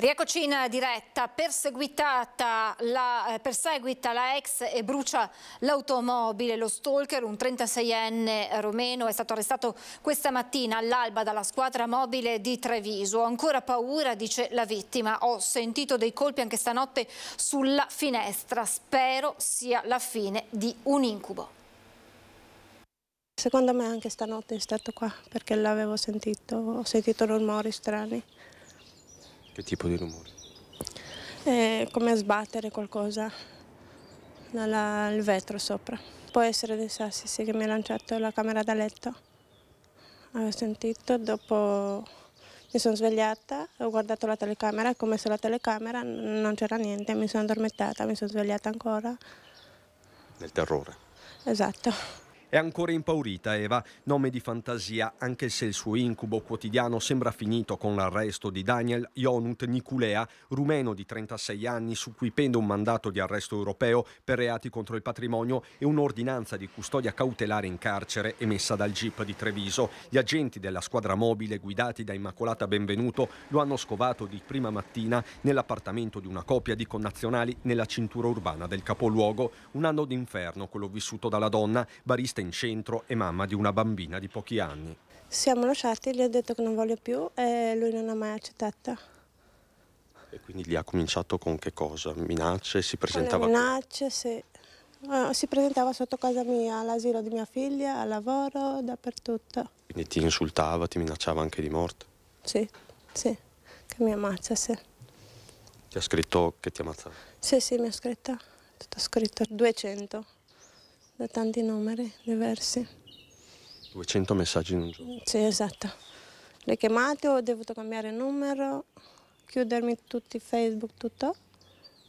Rieccoci in diretta, perseguitata la, eh, perseguita la ex e brucia l'automobile, lo stalker, un 36enne romeno è stato arrestato questa mattina all'alba dalla squadra mobile di Treviso. Ho ancora paura, dice la vittima, ho sentito dei colpi anche stanotte sulla finestra, spero sia la fine di un incubo. Secondo me anche stanotte è stato qua perché l'avevo sentito, ho sentito rumori strani. Che tipo di rumore? Eh, è come sbattere qualcosa dal vetro sopra. Può essere dei sassi, sì, che mi ha lanciato la camera da letto. Avevo sentito, dopo mi sono svegliata, ho guardato la telecamera, come se la telecamera non c'era niente, mi sono addormentata, mi sono svegliata ancora. Nel terrore? Esatto. È ancora impaurita Eva, nome di fantasia, anche se il suo incubo quotidiano sembra finito con l'arresto di Daniel Ionut Niculea, rumeno di 36 anni, su cui pende un mandato di arresto europeo per reati contro il patrimonio e un'ordinanza di custodia cautelare in carcere emessa dal GIP di Treviso. Gli agenti della squadra mobile guidati da Immacolata Benvenuto lo hanno scovato di prima mattina nell'appartamento di una coppia di connazionali nella cintura urbana del capoluogo. Un anno d'inferno quello vissuto dalla donna, barista rifugiata in centro e mamma di una bambina di pochi anni. Siamo lasciati, gli ho detto che non voglio più e lui non ha mai accettato. E quindi lì ha cominciato con che cosa? Minacce? Si presentava? Con minacce, sì. Eh, si presentava sotto casa mia, all'asilo di mia figlia, al lavoro, dappertutto. Quindi ti insultava, ti minacciava anche di morte? Sì, sì, che mi ammazza, sì. Ti ha scritto che ti ammazza? Sì, sì, mi ha scritto, tutto scritto, 200 da tanti numeri diversi. 200 messaggi in un giorno? Sì, esatto. Le chiamate ho dovuto cambiare numero, chiudermi tutti Facebook, tutto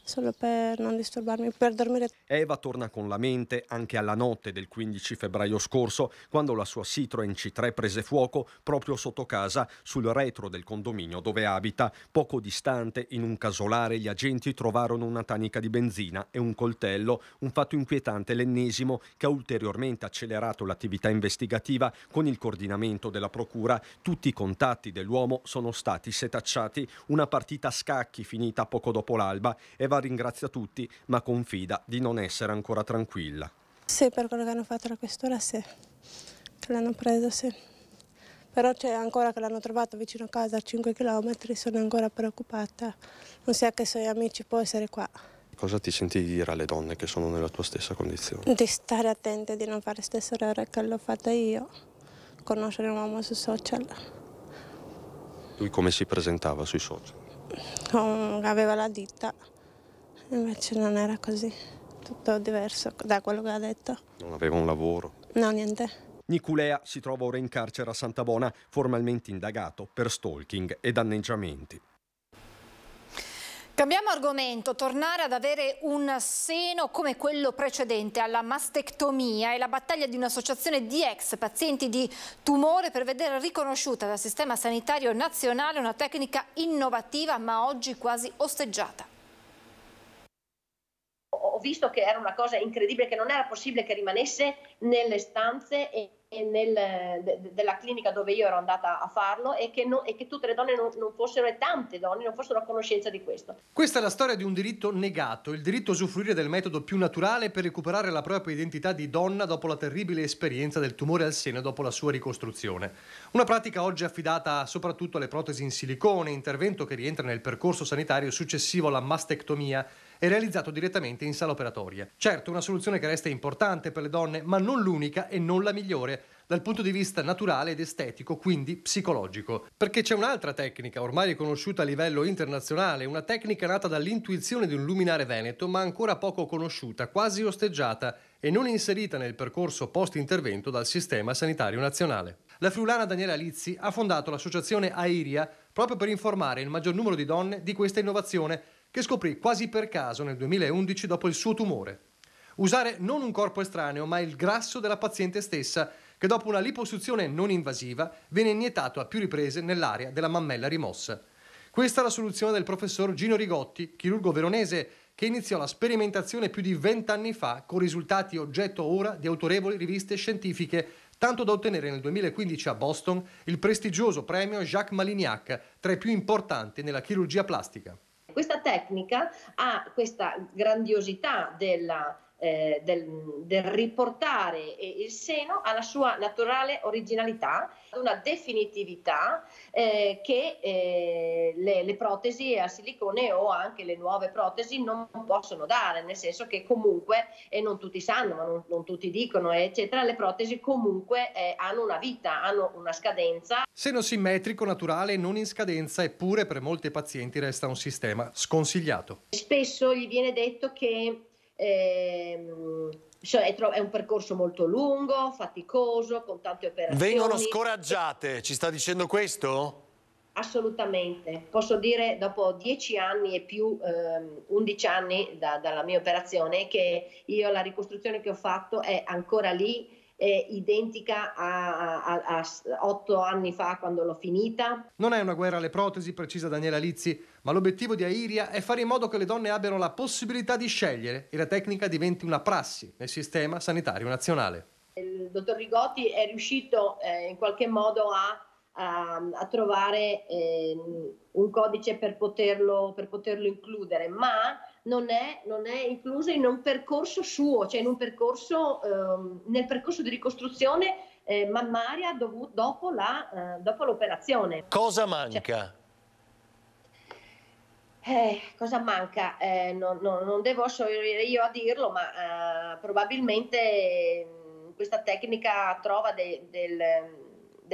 solo per non disturbarmi, per dormire. Eva torna con la mente anche alla notte del 15 febbraio scorso, quando la sua Citroen C3 prese fuoco proprio sotto casa, sul retro del condominio dove abita. Poco distante, in un casolare, gli agenti trovarono una tanica di benzina e un coltello, un fatto inquietante, l'ennesimo, che ha ulteriormente accelerato l'attività investigativa con il coordinamento della Procura. Tutti i contatti dell'uomo sono stati setacciati, una partita a scacchi finita poco dopo l'alba. Eva Eva ringrazia tutti, ma confida di non essere ancora tranquilla. Sì, per quello che hanno fatto la questura, sì. Che l'hanno preso, sì. Però c'è ancora che l'hanno trovato vicino a casa a 5 km, sono ancora preoccupata. Non sia che i suoi amici può essere qua. Cosa ti senti di dire alle donne che sono nella tua stessa condizione? Di stare attente, di non fare le stesse errore che l'ho fatta io. Conoscere un uomo su social. Lui come si presentava sui social? Mm, aveva la ditta Invece non era così, tutto diverso da quello che ha detto. Non aveva un lavoro? No, niente. Niculea si trova ora in carcere a Santa Bona, formalmente indagato per stalking e danneggiamenti. Cambiamo argomento, tornare ad avere un seno come quello precedente alla mastectomia è la battaglia di un'associazione di ex pazienti di tumore per vedere riconosciuta dal Sistema Sanitario Nazionale una tecnica innovativa ma oggi quasi osteggiata visto che era una cosa incredibile, che non era possibile che rimanesse nelle stanze e, e nel, de, della clinica dove io ero andata a farlo e che, no, e che tutte le donne non, non, fossero, e tante donne non fossero a conoscenza di questo. Questa è la storia di un diritto negato, il diritto a usufruire del metodo più naturale per recuperare la propria identità di donna dopo la terribile esperienza del tumore al seno dopo la sua ricostruzione. Una pratica oggi affidata soprattutto alle protesi in silicone, intervento che rientra nel percorso sanitario successivo alla mastectomia e realizzato direttamente in sala operatoria. Certo, una soluzione che resta importante per le donne, ma non l'unica e non la migliore dal punto di vista naturale ed estetico, quindi psicologico. Perché c'è un'altra tecnica, ormai riconosciuta a livello internazionale, una tecnica nata dall'intuizione di un luminare veneto, ma ancora poco conosciuta, quasi osteggiata e non inserita nel percorso post-intervento dal Sistema Sanitario Nazionale. La friulana Daniela Lizzi ha fondato l'associazione Airia proprio per informare il maggior numero di donne di questa innovazione che scoprì quasi per caso nel 2011 dopo il suo tumore. Usare non un corpo estraneo, ma il grasso della paziente stessa, che dopo una liposuzione non invasiva viene iniettato a più riprese nell'area della mammella rimossa. Questa è la soluzione del professor Gino Rigotti, chirurgo veronese, che iniziò la sperimentazione più di vent'anni fa con risultati oggetto ora di autorevoli riviste scientifiche, tanto da ottenere nel 2015 a Boston il prestigioso premio Jacques Malignac, tra i più importanti nella chirurgia plastica. Questa tecnica ha questa grandiosità della, eh, del, del, riportare il seno alla sua naturale originalità, una definitività eh, che eh, le, le, protesi a silicone o anche le nuove protesi non possono dare, nel senso che comunque, e non tutti sanno, ma non, non tutti dicono, eccetera, le protesi comunque eh, hanno una vita, hanno una scadenza. Seno simmetrico, naturale, non in scadenza, eppure per molti pazienti resta un sistema sconsigliato. Spesso gli viene detto che Ehm, è, tro- è, un percorso molto lungo, faticoso, con tante operazioni. Vengono scoraggiate, ci sta dicendo questo? Assolutamente, posso dire dopo dieci anni e più, ehm, 11 anni da, dalla mia operazione, che io la ricostruzione che ho fatto è ancora lì eh, identica a, a, a, otto anni fa quando l'ho finita. Non è una guerra alle protesi, precisa Daniela Lizzi, ma l'obiettivo di Airia è fare in modo che le donne abbiano la possibilità di scegliere e la tecnica diventi una prassi nel sistema sanitario nazionale. Il dottor Rigotti è riuscito eh, in qualche modo a a, a trovare eh, un codice per poterlo, per poterlo includere, ma non è, non è, incluso in un percorso suo, cioè un percorso, ehm, nel percorso di ricostruzione eh, mammaria dovu- dopo, la, eh, dopo, l'operazione. Cosa cioè manca? Cioè, eh, cosa manca? Eh, non, non, non, devo assolutamente io a dirlo, ma eh, probabilmente mm, questa tecnica trova de, del,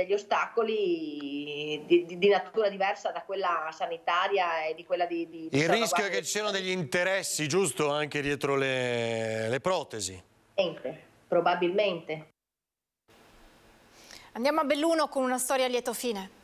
degli ostacoli di, di, di, natura diversa da quella sanitaria e di quella di... di Il rischio è che ci siano degli interessi, giusto, anche dietro le, le protesi. Probabilmente. Andiamo a Belluno con una storia a lieto fine.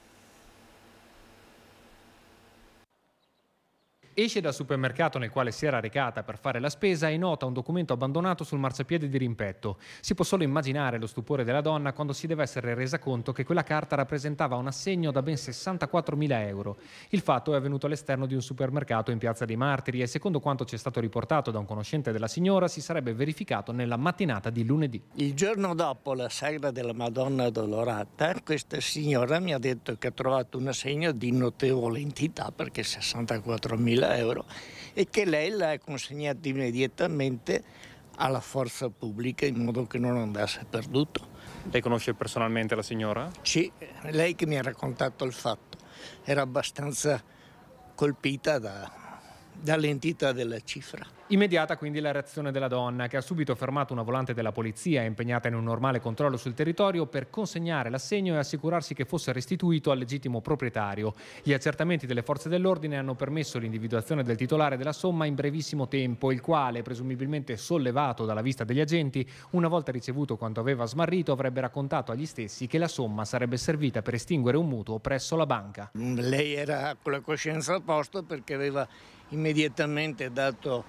Esce dal supermercato nel quale si era recata per fare la spesa e nota un documento abbandonato sul marciapiede di rimpetto. Si può solo immaginare lo stupore della donna quando si deve essere resa conto che quella carta rappresentava un assegno da ben 64.000 euro. Il fatto è avvenuto all'esterno di un supermercato in Piazza dei Martiri e secondo quanto ci è stato riportato da un conoscente della signora si sarebbe verificato nella mattinata di lunedì. Il giorno dopo la sagra della Madonna Dolorata, questa signora mi ha detto che ha trovato un assegno di notevole entità perché 64.000 20.000 euro e che lei l'ha consegnato immediatamente alla forza pubblica in modo che non andasse perduto. Lei conosce personalmente la signora? Sì, lei che mi ha raccontato il fatto. Era abbastanza colpita da, dall'entità della cifra. Immediata quindi la reazione della donna, che ha subito fermato una volante della polizia impegnata in un normale controllo sul territorio per consegnare l'assegno e assicurarsi che fosse restituito al legittimo proprietario. Gli accertamenti delle forze dell'ordine hanno permesso l'individuazione del titolare della somma in brevissimo tempo, il quale, presumibilmente sollevato dalla vista degli agenti, una volta ricevuto quanto aveva smarrito, avrebbe raccontato agli stessi che la somma sarebbe servita per estinguere un mutuo presso la banca. Lei era con la coscienza a posto perché aveva immediatamente dato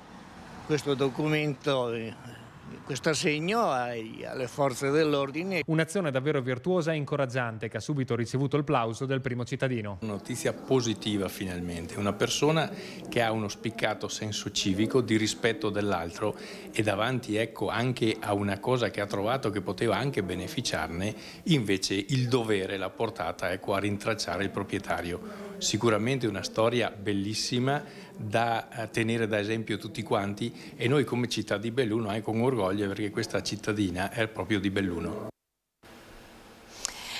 questo documento questo assegno alle forze dell'ordine. Un'azione davvero virtuosa e incoraggiante che ha subito ricevuto il plauso del primo cittadino. Notizia positiva finalmente, una persona che ha uno spiccato senso civico di rispetto dell'altro e davanti ecco anche a una cosa che ha trovato che poteva anche beneficiarne, invece il dovere l'ha portata ecco, a rintracciare il proprietario sicuramente una storia bellissima da eh, tenere da esempio tutti quanti e noi come città di Belluno anche eh, con orgoglio perché questa cittadina è proprio di Belluno.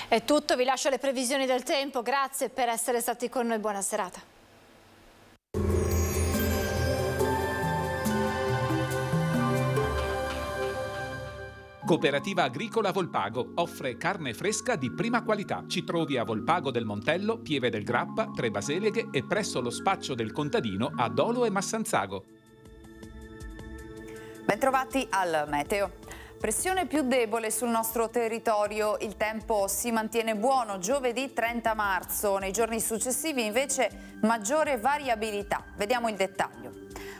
È tutto, vi lascio le previsioni del tempo, grazie per essere stati con noi, buona serata. Cooperativa Agricola Volpago offre carne fresca di prima qualità. Ci trovi a Volpago del Montello, Pieve del Grappa, Tre Baseleghe e presso lo spaccio del contadino a Dolo e Massanzago. Bentrovati al Meteo. Pressione più debole sul nostro territorio, il tempo si mantiene buono giovedì 30 marzo, nei giorni successivi invece maggiore variabilità. Vediamo il dettaglio.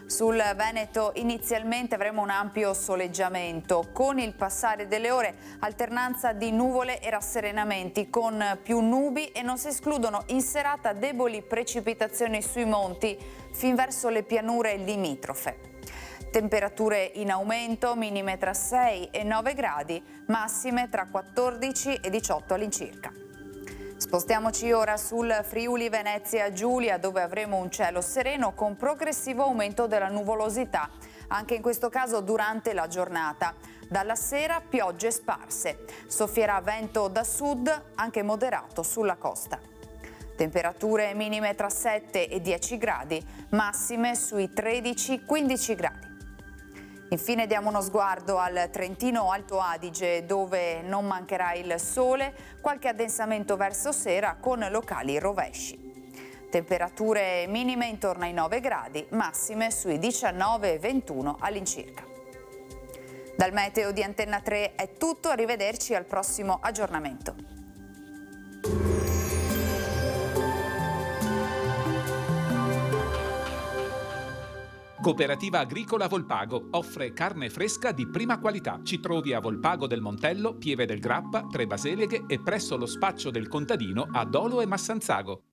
Sul Veneto inizialmente avremo un ampio soleggiamento, con il passare delle ore alternanza di nuvole e rasserenamenti con più nubi e non si escludono in serata deboli precipitazioni sui monti fin verso le pianure limitrofe. Temperature in aumento, minime tra 6 e 9 gradi, massime tra 14 e 18 all'incirca. Spostiamoci ora sul Friuli Venezia Giulia dove avremo un cielo sereno con progressivo aumento della nuvolosità, anche in questo caso durante la giornata. Dalla sera piogge sparse, soffierà vento da sud anche moderato sulla costa. Temperature minime tra 7 e 10 gradi, massime sui 13-15 gradi. Infine diamo uno sguardo al Trentino Alto Adige dove non mancherà il sole, qualche addensamento verso sera con locali rovesci. Temperature minime intorno ai 9 gradi, massime sui 19-21 all'incirca. Dal meteo di Antenna 3 è tutto, arrivederci al prossimo aggiornamento. Cooperativa Agricola Volpago offre carne fresca di prima qualità. Ci trovi a Volpago del Montello, Pieve del Grappa, Tre Baseleghe e presso lo spaccio del contadino a Dolo e Massanzago.